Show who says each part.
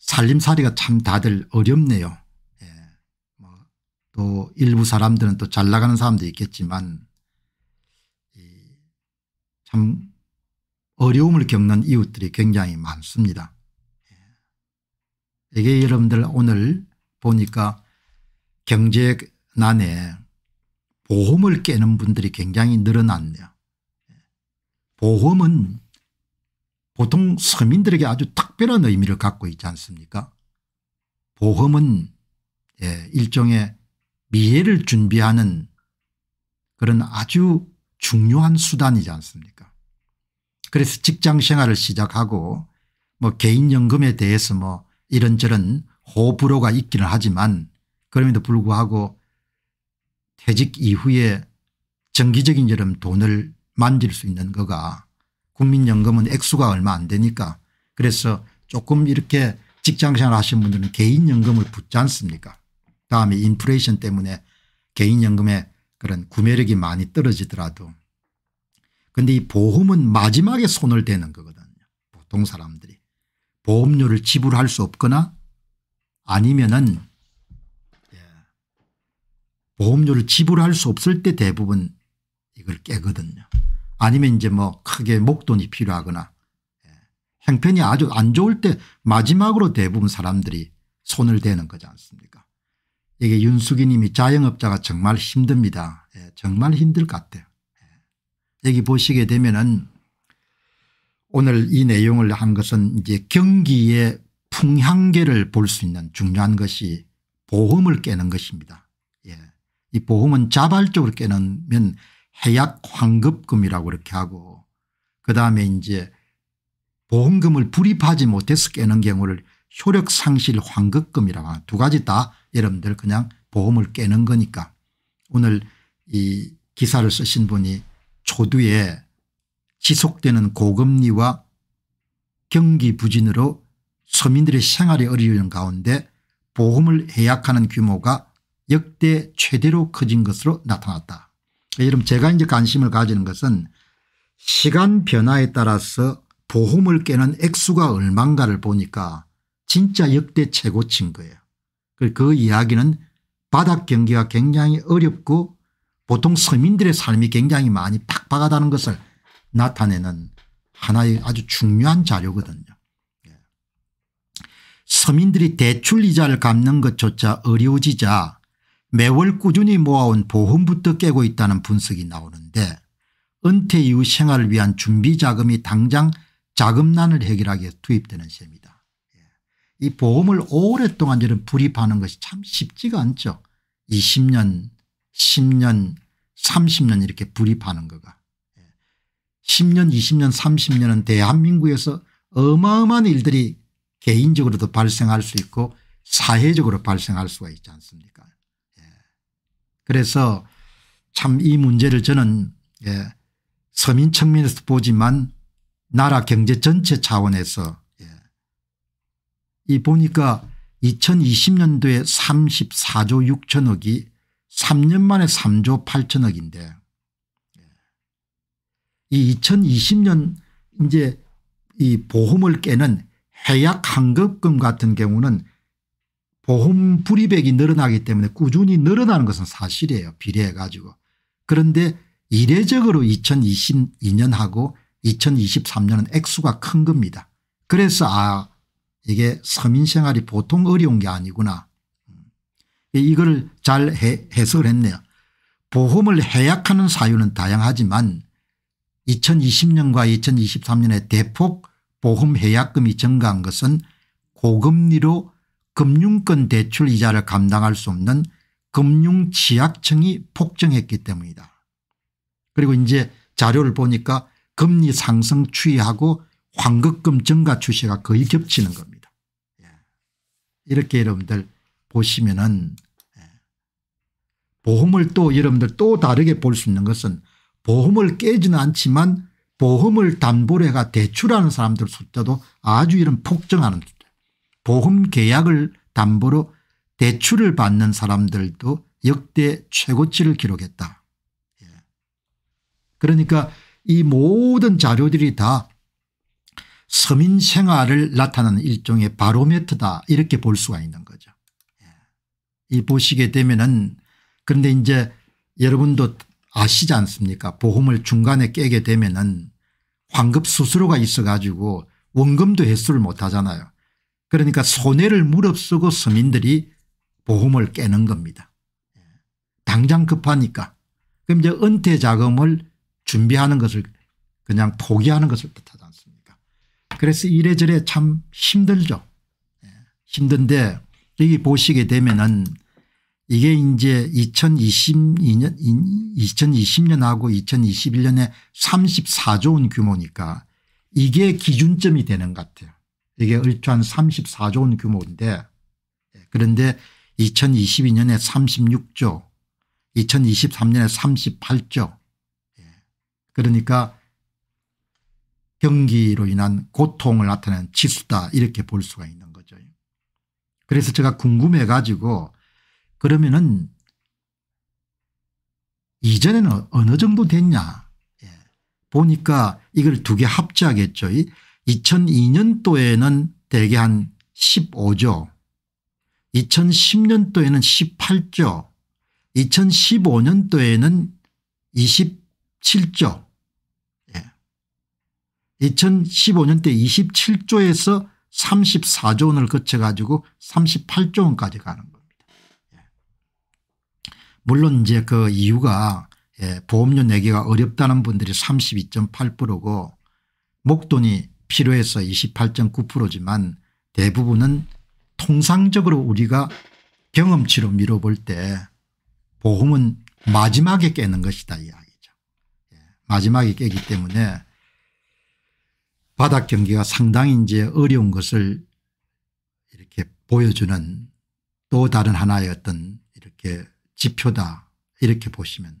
Speaker 1: 살림살이가 참 다들 어렵네요. 예. 뭐 또 일부 사람들은 또 잘 나가는 사람도 있겠지만 참 어려움을 겪는 이웃들이 굉장히 많습니다. 예. 이게 여러분들 오늘 보니까 경제난에 보험을 깨는 분들이 굉장히 늘어났네요. 예. 보험은 보통 서민들에게 아주 특별한 의미를 갖고 있지 않습니까 보험은 예, 일종의 미래를 준비하는 그런 아주 중요한 수단이지 않습니까 그래서 직장 생활을 시작하고 뭐 개인연금에 대해서 뭐 이런저런 호불호가 있기는 하지만 그럼에도 불구하고 퇴직 이후에 정기적인 여름 돈을 만질 수 있는 거가 국민연금은 액수가 얼마 안 되니까 그래서 조금 이렇게 직장생활 하신 분들은 개인연금을 붙지 않습니까 다음에 인플레이션 때문에 개인연금의 그런 구매력이 많이 떨어지더라도 그데이 보험은 마지막에 손을 대는 거거든요 보통 사람들이 보험료를 지불할 수 없거나 아니면은 예, 보험료를 지불할 수 없을 때 대부분 이걸 깨거든요 아니면 이제 뭐 크게 목돈이 필요하거나 예. 형편이 아주 안 좋을 때 마지막으로 대부분 사람들이 손을 대는 거지 않습니까 이게 윤수기 님이 자영업자가 정말 힘듭니다. 예, 정말 힘들 것 같아요. 예. 여기 보시게 되면은 오늘 이 내용을 한 것은 이제 경기의 풍향계를 볼 수 있는 중요한 것이 보험을 깨는 것입니다. 예. 이 보험은 자발적으로 깨면 해약 환급금이라고 이렇게 하고 그다음에 이제 보험금을 불입하지 못해서 깨는 경우를 효력상실 환급금이라고 하는 두 가지 다 여러분들 그냥 보험을 깨는 거니까 오늘 이 기사를 쓰신 분이 초두에 지속되는 고금리와 경기 부진으로 서민들의 생활이 어려운 가운데 보험을 해약하는 규모가 역대 최대로 커진 것으로 나타났다. 이러 제가 이제 관심을 가지는 것은 시간 변화에 따라서 보험을 깨는 액수가 얼만가를 보니까 진짜 역대 최고치인 거예요. 그, 그 이야기는 바닥 경기가 굉장히 어렵고 보통 서민들의 삶이 굉장히 많이 팍팍하다는 것을 나타내는 하나의 아주 중요한 자료거든요. 예. 서민들이 대출 이자를 갚는 것조차 어려워지자 매월 꾸준히 모아온 보험부터 깨고 있다는 분석이 나오는데 은퇴 이후 생활을 위한 준비 자금이 당장 자금난을 해결하기 위해 투입되는 셈이다. 예. 이 보험을 오랫동안 저는 불입하는 것이 참 쉽지가 않죠. 20년 10년 30년 이렇게 불입하는 거가 10년 예. 20년 30년은 대한민국에서 어마어마한 일들이 개인적으로도 발생할 수 있고 사회적으로 발생할 수가 있지 않습니까 그래서 참 이 문제를 저는 예, 서민 측면에서 보지만 나라 경제 전체 차원에서 예. 이 보니까 2020년도에 34조 6천억이 3년 만에 3조 8천억인데 예. 이 2020년 이제 이 보험을 깨는 해약 환급금 같은 경우는 보험 불이백이 늘어나기 때문에 꾸준히 늘어나는 것은 사실이에요. 비례해 가지고. 그런데 이례적으로 2022년하고 2023년은 액수가 큰 겁니다. 그래서 아 이게 서민생활이 보통 어려운 게 아니구나. 음. 이걸 잘 해, 해석을 했네요. 보험을 해약하는 사유는 다양하지만 2020년과 2023년에 대폭 보험 해약금이 증가한 것은 고금리로 금융권 대출 이자를 감당할 수 없는 금융취약층이 폭증했기 때문이다. 그리고 이제 자료를 보니까 금리 상승 추이하고 환급금 증가 추세가 거의 겹치는 겁니다. 예. 이렇게 여러분들 보시면은 예. 보험을 또 여러분들 또 다르게 볼 수 있는 것은 보험을 깨지는 않지만 보험을 담보로 해가 대출하는 사람들 숫자도 아주 이런 폭증하는 보험 계약을 담보로 대출을 받는 사람들도 역대 최고치를 기록했다. 예. 그러니까 이 모든 자료들이 다 서민 생활을 나타내는 일종의 바로메트다 이렇게 볼 수가 있는 거죠. 예. 이 보시게 되면은 그런데 이제 여러분도 아시지 않습니까 보험을 중간에 깨게 되면은 환급 수수료가 있어 가지고 원금도 회수를 못 하잖아요. 그러니까 손해를 무릅쓰고 서민들이 보험을 깨는 겁니다. 당장 급하니까. 그럼 이제 은퇴 자금을 준비하는 것을 그냥 포기하는 것을 뜻하지 않습니까 그래서 이래저래 참 힘들죠. 힘든데 여기 보시게 되면은 이게 이제 2022년 2020년하고 2021년에 34조 원 규모니까 이게 기준점이 되는 것 같아요. 이게 일조한 34조 원 규모인데 그런데 2022년에 36조 2023년에 38조 그러니까 경기로 인한 고통을 나타낸 치수다 이렇게 볼 수가 있는 거죠. 그래서 제가 궁금해 가지고 그러면은 이전에는 어느 정도 됐냐 예. 보니까 이걸 두개합작했죠 2002년도에는 대개 한 15조 2010년도에는 18조 2015년도에는 27조 2015년 때 27조에서 34조 원을 거쳐가지고 38조 원까지 가는 겁니다. 예. 물론 이제 그 이유가 예, 보험료 내기가 어렵다는 분들이 32.8%고 목돈이 필요해서 28.9%지만 대부분은 통상적으로 우리가 경험치로 미뤄볼 때 보험은 마지막에 깨는 것이다 이야기죠. 예, 마지막에 깨기 때문에 바닥 경기가 상당히 이제 어려운 것을 이렇게 보여주는 또 다른 하나의 어떤 이렇게 지표다 이렇게 보시면